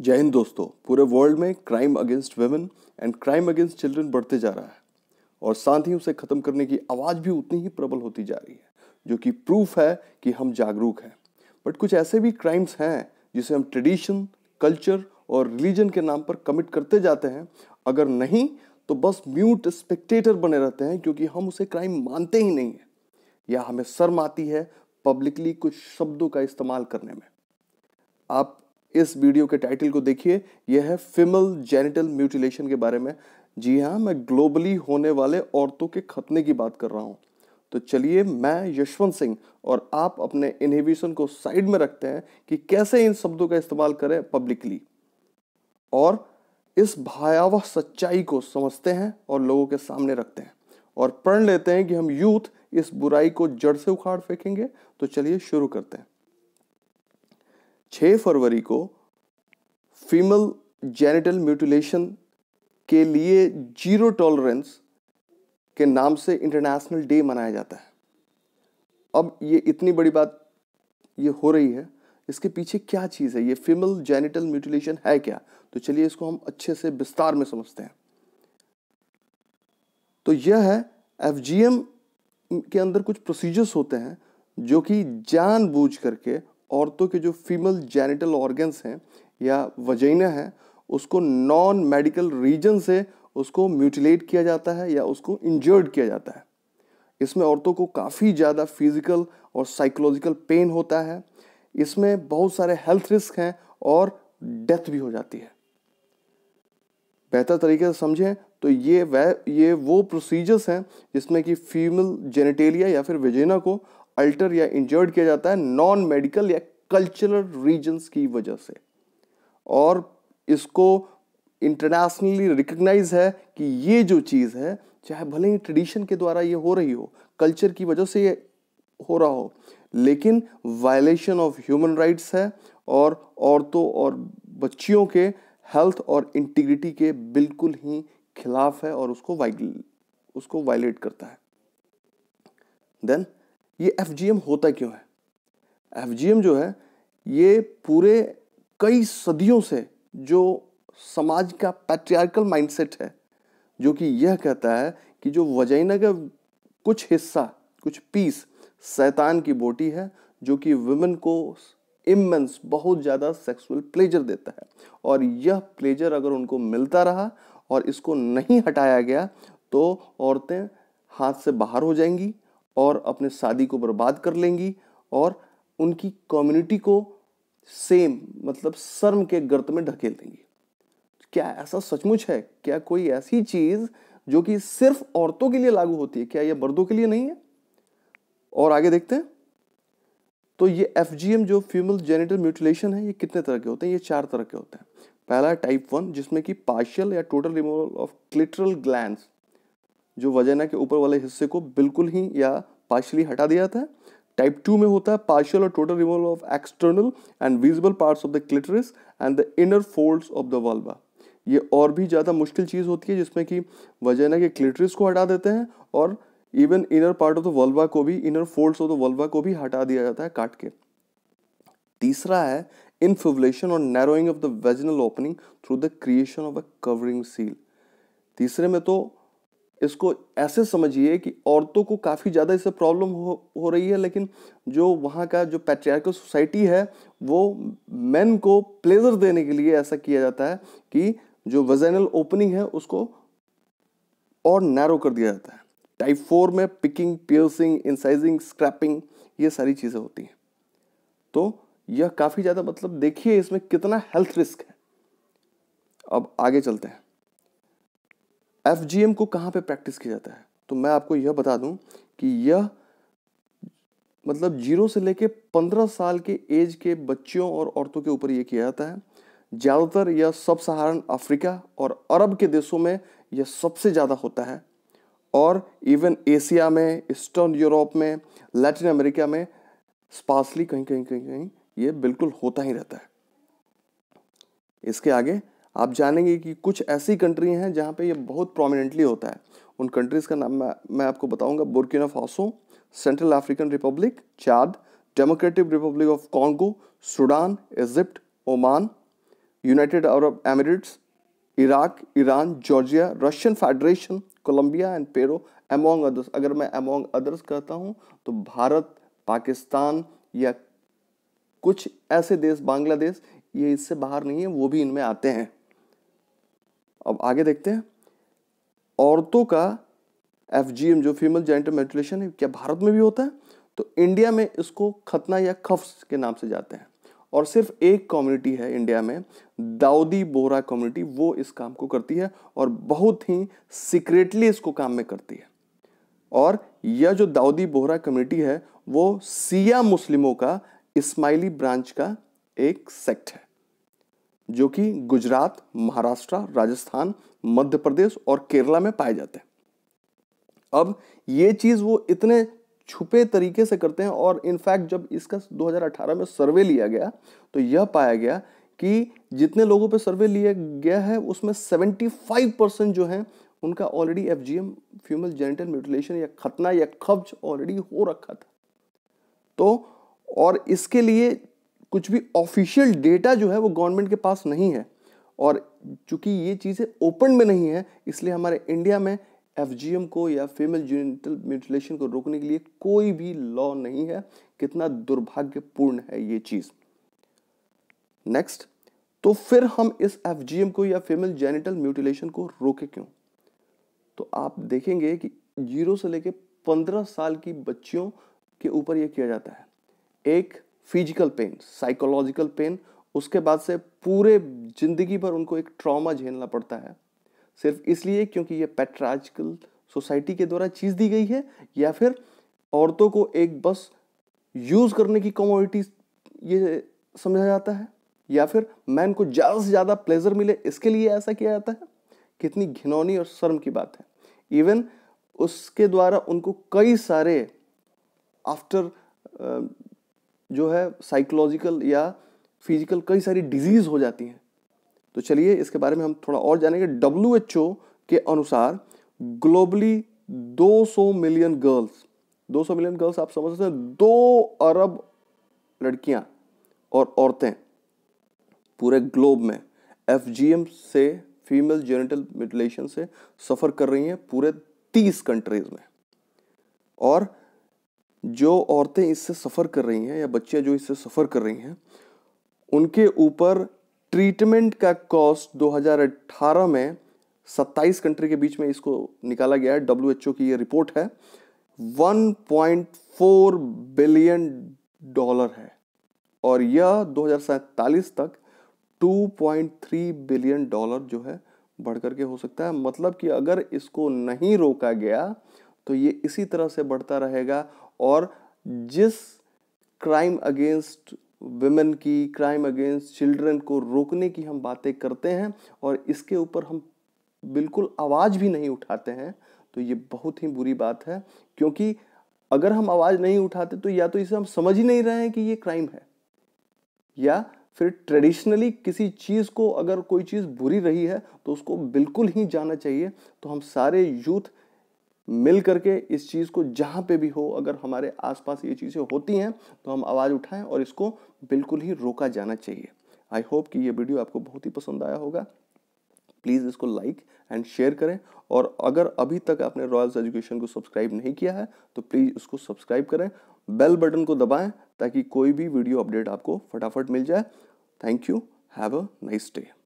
जय हिंद दोस्तों पूरे वर्ल्ड में crime against women and crime against children बढ़ते जा रहा है और साथ ही उसे ख़त्म करने की आवाज़ भी उतनी ही प्रबल होती जा रही है जो कि प्रूफ है कि हम जागरूक हैं बट कुछ ऐसे भी क्राइम्स हैं जिसे हम ट्रेडिशन कल्चर और रिलीजन के नाम पर कमिट करते जाते हैं अगर नहीं तो बस म्यूट स्पेक्टेटर बने रहते हैं क्योंकि हम उसे क्राइम मानते ही नहीं हैं या हमें शर्म आती है पब्लिकली कुछ शब्दों का इस्तेमाल करने में आप इस वीडियो के टाइटल को देखिए यह है फिमल जेनिटल म्यूटिलेशन के बारे में जी हाँ मैं ग्लोबली होने वाले औरतों के खतने की बात कर रहा हूँ तो चलिए मैं यशवंत सिंह और आप अपने इनहिबिशन को साइड में रखते हैं कि कैसे इन शब्दों का इस्तेमाल करें पब्लिकली और इस भयावह सच्चाई को समझते हैं और लोगों के सामने रखते हैं और प्रण लेते हैं कि हम यूथ इस बुराई को जड़ से उखाड़ फेंकेंगे तो चलिए शुरू करते हैं 6 फरवरी को फीमल जेनिटल म्यूटिलेशन के लिए जीरो टॉलरेंस के नाम से इंटरनेशनल डे मनाया जाता है अब ये इतनी बड़ी बात ये हो रही है इसके पीछे क्या चीज़ है ये फीमेल जेनिटल म्यूटिलेशन है क्या तो चलिए इसको हम अच्छे से विस्तार में समझते हैं तो यह है एफ के अंदर कुछ प्रोसीजर्स होते हैं जो कि जानबूझ करके औरतों के जो फीमेल जेनिटल ऑर्गन्स हैं या वजैना है उसको नॉन मेडिकल रीजन से उसको म्यूटिलेट किया जाता है या उसको इंजर्ड किया जाता है इसमें औरतों को काफ़ी ज़्यादा फिजिकल और साइकोलॉजिकल पेन होता है इसमें बहुत सारे हेल्थ रिस्क हैं और डेथ भी हो जाती है बेहतर तरीके से समझें तो ये वह ये वो प्रोसीजर्स हैं जिसमें कि फीमेल जेनेटेलिया या फिर वेजेना को अल्टर या इंजर्ड किया जाता है नॉन मेडिकल या कल्चरल रीजन्स की वजह से और इसको इंटरनेशनली रिकग्नाइज है कि ये जो चीज़ है चाहे भले ही ट्रेडिशन के द्वारा ये हो रही हो कल्चर की वजह से ये हो रहा हो लेकिन वायलेशन ऑफ ह्यूमन राइट्स है और औरतों और बच्चियों के हेल्थ और इंटीग्रिटी के बिल्कुल ही खिलाफ है और उसको वाइल उसको वायलेट करता है देन ये एफ होता क्यों है एफ जो है ये पूरे कई सदियों से जो समाज का पैट्रियार्कल माइंडसेट है जो कि यह कहता है कि जो वजाइना का कुछ हिस्सा कुछ पीस शैतान की बोटी है जो कि वुमेन को इमेंस बहुत ज़्यादा सेक्सुअल प्लेजर देता है और यह प्लेजर अगर उनको मिलता रहा और इसको नहीं हटाया गया तो औरतें हाथ से बाहर हो जाएंगी और अपने शादी को बर्बाद कर लेंगी और उनकी कम्युनिटी को सेम मतलब शर्म के गर्त में ढकेल देंगी क्या ऐसा सचमुच है क्या कोई ऐसी चीज़ जो कि सिर्फ औरतों के लिए लागू होती है क्या यह मर्दों के लिए नहीं है और आगे देखते हैं तो ये एफ जो फीमेल जेनिटल म्यूटिलेशन है ये कितने तरह के होते हैं ये चार तरह के होते हैं पहला टाइप वन जिसमें कि पार्शियल या total removal of clitoral gland जो वजन के ऊपर वाले हिस्से को बिल्कुल ही या पार्शली हटा दिया जाता है टाइप टू में होता है पार्शियल और total removal of external and visible parts of the clitoris and the inner folds of the vulva ये और भी ज़्यादा मुश्किल चीज़ होती है जिसमें कि वजैना के क्लिटरिस को हटा देते हैं और even inner part of the vulva को भी inner folds of the vulva को भी हटा दिया जाता है काट के तीसरा है इनफिबुलेशन और narrowing of the vaginal opening through the creation of a covering seal तीसरे में तो इसको ऐसे समझिए कि औरतों को काफ़ी ज़्यादा इससे प्रॉब्लम हो हो रही है लेकिन जो वहाँ का जो पैट्रियार्कल सोसाइटी है वो मेन को प्लेजर देने के लिए ऐसा किया जाता है कि जो वजैनल ओपनिंग है उसको और नैरो कर दिया जाता है टाइप फोर में पिकिंग पियर्सिंग इंसाइजिंग स्क्रैपिंग ये सारी चीज़ें होती हैं तो यह काफ़ी ज़्यादा मतलब देखिए इसमें कितना हेल्थ रिस्क है अब आगे चलते हैं एफ जी एम को कहाँ पे प्रैक्टिस किया जाता है तो मैं आपको यह बता दूं कि यह मतलब जीरो से लेके पंद्रह साल के एज के बच्चों और औरतों के ऊपर ये किया जाता है ज़्यादातर यह सब सहारण अफ्रीका और अरब के देशों में यह सबसे ज़्यादा होता है और इवन एशिया में ईस्टर्न यूरोप में लैटिन अमेरिका में स्पार्सली कहीं कहीं कहीं कहीं ये बिल्कुल होता ही रहता है इसके आगे आप जानेंगे कि कुछ ऐसी कंट्री हैं जहाँ पे ये बहुत प्रोमिनेंटली होता है उन कंट्रीज़ का नाम मैं, मैं आपको बताऊंगा Burkina Faso Central African Republic Chad Democratic Republic of Congo Sudan Egypt Oman United Arab Emirates Iraq Iran Georgia Russian Federation Colombia and Peru among others अगर मैं एमोंग अदर्स कहता हूँ तो भारत पाकिस्तान या कुछ ऐसे देश बांग्लादेश ये इससे बाहर नहीं है वो भी इनमें आते हैं अब आगे देखते हैं औरतों का एफ जो फीमेल जेनिटल मेट्रेशन है क्या भारत में भी होता है तो इंडिया में इसको खतना या खफ्स के नाम से जाते हैं और सिर्फ एक कम्युनिटी है इंडिया में दाऊदी बोरा कम्युनिटी वो इस काम को करती है और बहुत ही सीक्रेटली इसको काम में करती है और यह जो दाऊदी बोहरा कम्युनिटी है वो सिया मुस्लिमों का इस्माइली ब्रांच का एक सेक्ट है जो कि गुजरात महाराष्ट्र राजस्थान मध्य प्रदेश और केरला में पाए जाते हैं अब ये चीज़ वो इतने छुपे तरीके से करते हैं और इनफैक्ट जब इसका 2018 में सर्वे लिया गया तो यह पाया गया कि जितने लोगों पर सर्वे लिया गया है उसमें 75 परसेंट जो है उनका already F G M female genital mutilation या खतना या कब्ज ऑलरेडी हो रखा था तो और इसके लिए कुछ भी ऑफिशियल डेटा जो है वो गवर्नमेंट के पास नहीं है और चूंकि ये चीज़ें ओपन में नहीं है इसलिए हमारे इंडिया में एफ को या फीमेल जेनिटल म्यूटिलेशन को रोकने के लिए कोई भी लॉ नहीं है कितना दुर्भाग्यपूर्ण है ये चीज़ नेक्स्ट तो फिर हम इस एफ को या फीमेल जेनिटल म्यूटिलेशन को रोके क्यों तो आप देखेंगे कि जीरो से लेके पंद्रह साल की बच्चियों के ऊपर यह किया जाता है एक फिजिकल पेन साइकोलॉजिकल पेन उसके बाद से पूरे ज़िंदगी भर उनको एक ट्रॉमा झेलना पड़ता है सिर्फ इसलिए क्योंकि ये पेट्राजिकल सोसाइटी के द्वारा चीज़ दी गई है या फिर औरतों को एक बस यूज़ करने की कमोडिटी ये समझा जाता है या फिर मैन को ज़्यादा से ज़्यादा प्लेजर मिले इसके लिए ऐसा किया जाता है कितनी घिनौनी और शर्म की बात है इवन उसके द्वारा उनको कई सारे आफ्टर जो है साइकोलॉजिकल या फिजिकल कई सारी डिजीज हो जाती हैं तो चलिए इसके बारे में हम थोड़ा और जानेंगे डब्ल्यू एच ओ के अनुसार globally 200 million girls 200 million girls आप समझ सकते हैं दो अरब लड़कियां और औरतें पूरे ग्लोब में एफ से फीमेल जेनिटल म्यूटिलेशन से सफ़र कर रही हैं पूरे तीस कंट्रीज में और जो औरतें इससे सफ़र कर रही हैं या बच्चियां जो इससे सफ़र कर रही हैं उनके ऊपर ट्रीटमेंट का कॉस्ट 2018 में 27 कंट्री के बीच में इसको निकाला गया है डब्ल्यू की ये रिपोर्ट है 1.4 बिलियन डॉलर है और यह दो तक 2.3 बिलियन डॉलर जो है बढ़ करके हो सकता है मतलब कि अगर इसको नहीं रोका गया तो ये इसी तरह से बढ़ता रहेगा और जिस क्राइम अगेंस्ट वेमेन की क्राइम अगेंस्ट चिल्ड्रन को रोकने की हम बातें करते हैं और इसके ऊपर हम बिल्कुल आवाज़ भी नहीं उठाते हैं तो ये बहुत ही बुरी बात है क्योंकि अगर हम आवाज़ नहीं उठाते तो या तो इसे हम समझ ही नहीं रहे हैं कि ये क्राइम है या फिर ट्रेडिशनली किसी चीज़ को अगर कोई चीज़ बुरी रही है तो उसको बिल्कुल ही जाना चाहिए तो हम सारे यूथ मिल करके इस चीज़ को जहाँ पे भी हो अगर हमारे आसपास ये चीज़ें होती हैं तो हम आवाज़ उठाएं और इसको बिल्कुल ही रोका जाना चाहिए आई होप कि ये वीडियो आपको बहुत ही पसंद आया होगा प्लीज़ इसको लाइक एंड शेयर करें और अगर अभी तक आपने रॉयल्स एजुकेशन को सब्सक्राइब नहीं किया है तो प्लीज़ उसको सब्सक्राइब करें बेल बटन को दबाएं ताकि कोई भी वीडियो अपडेट आपको फटाफट मिल जाए thank you have a nice day